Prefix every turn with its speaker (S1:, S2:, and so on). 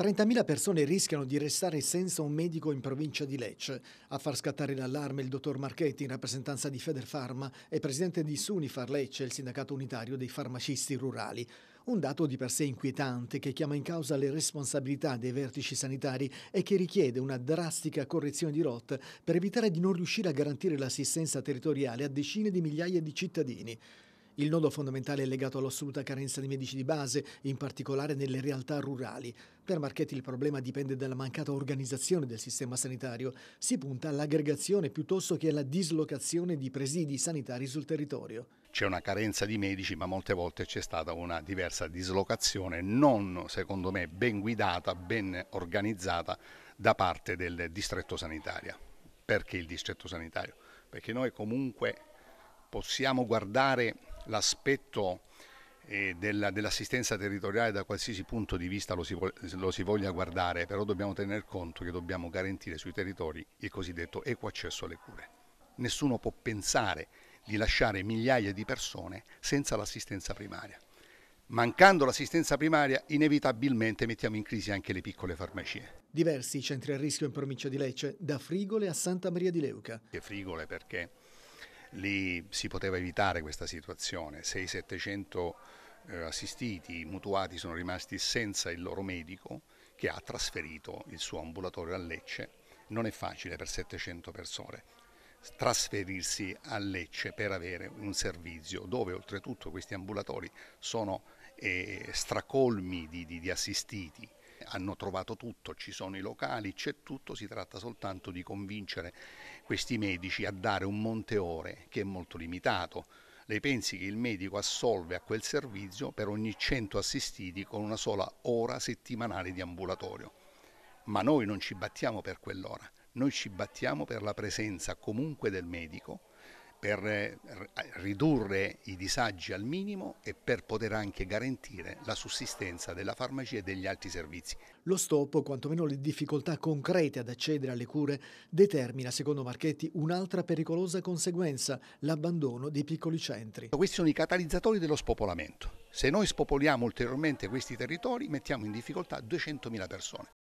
S1: 30.000 persone rischiano di restare senza un medico in provincia di Lecce. A far scattare l'allarme il dottor Marchetti, in rappresentanza di Federfarma, e presidente di Sunifar Lecce, il sindacato unitario dei farmacisti rurali. Un dato di per sé inquietante che chiama in causa le responsabilità dei vertici sanitari e che richiede una drastica correzione di rotta per evitare di non riuscire a garantire l'assistenza territoriale a decine di migliaia di cittadini. Il nodo fondamentale è legato all'assoluta carenza di medici di base, in particolare nelle realtà rurali. Per Marchetti il problema dipende dalla mancata organizzazione del sistema sanitario. Si punta all'aggregazione piuttosto che alla dislocazione di presidi sanitari sul territorio.
S2: C'è una carenza di medici, ma molte volte c'è stata una diversa dislocazione, non secondo me ben guidata, ben organizzata da parte del distretto sanitario. Perché il distretto sanitario? Perché noi comunque possiamo guardare l'aspetto eh, della, dell'assistenza territoriale da qualsiasi punto di vista lo si, lo si voglia guardare, però dobbiamo tener conto che dobbiamo garantire sui territori il cosiddetto equo accesso alle cure. Nessuno può pensare di lasciare migliaia di persone senza l'assistenza primaria. Mancando l'assistenza primaria, inevitabilmente mettiamo in crisi anche le piccole farmacie.
S1: Diversi centri a rischio in provincia di Lecce, da Frigole a Santa Maria di Leuca.
S2: Frigole perché lì si poteva evitare questa situazione, 6-700 eh, assistiti mutuati sono rimasti senza il loro medico che ha trasferito il suo ambulatorio a Lecce, non è facile per 700 persone trasferirsi a Lecce per avere un servizio dove oltretutto questi ambulatori sono eh, stracolmi di, di, di assistiti hanno trovato tutto, ci sono i locali, c'è tutto, si tratta soltanto di convincere questi medici a dare un monte ore che è molto limitato. Lei pensi che il medico assolve a quel servizio per ogni 100 assistiti con una sola ora settimanale di ambulatorio. Ma noi non ci battiamo per quell'ora, noi ci battiamo per la presenza comunque del medico per eh, ridurre i disagi al minimo e per poter anche garantire la sussistenza della farmacia e degli altri servizi.
S1: Lo stop, o quantomeno le difficoltà concrete ad accedere alle cure, determina, secondo Marchetti, un'altra pericolosa conseguenza, l'abbandono dei piccoli centri.
S2: Questi sono i catalizzatori dello spopolamento. Se noi spopoliamo ulteriormente questi territori mettiamo in difficoltà 200.000 persone.